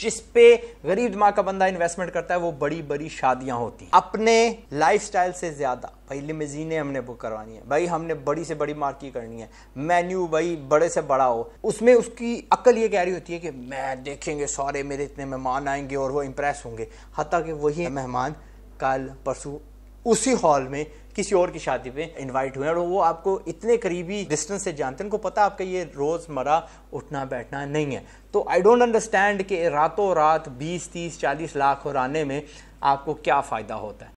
जिस पे गरीब दिमाग का बंदा इन्वेस्टमेंट करता है वो बड़ी बड़ी शादियां होती हैं अपने लाइफस्टाइल से ज़्यादा भाई लिमेजीने हमने बुक करवानी है भाई हमने बड़ी से बड़ी मार्की करनी है मेन्यू भाई बड़े से बड़ा हो उसमें उसकी अक्ल ये कह रही होती है कि मैं देखेंगे सारे मेरे इतने मेहमान आएंगे और वो इम्प्रेस होंगे हती कि वही मेहमान कल परसों उसी हॉल में किसी और की शादी पे इनवाइट हुए और वो आपको इतने करीबी डिस्टेंस से जानते हैं उनको पता आपका ये रोज़मर्रा उठना बैठना नहीं है तो आई डोंट अंडरस्टैंड कि रातों रात 20 30 40 लाख और आने में आपको क्या फ़ायदा होता है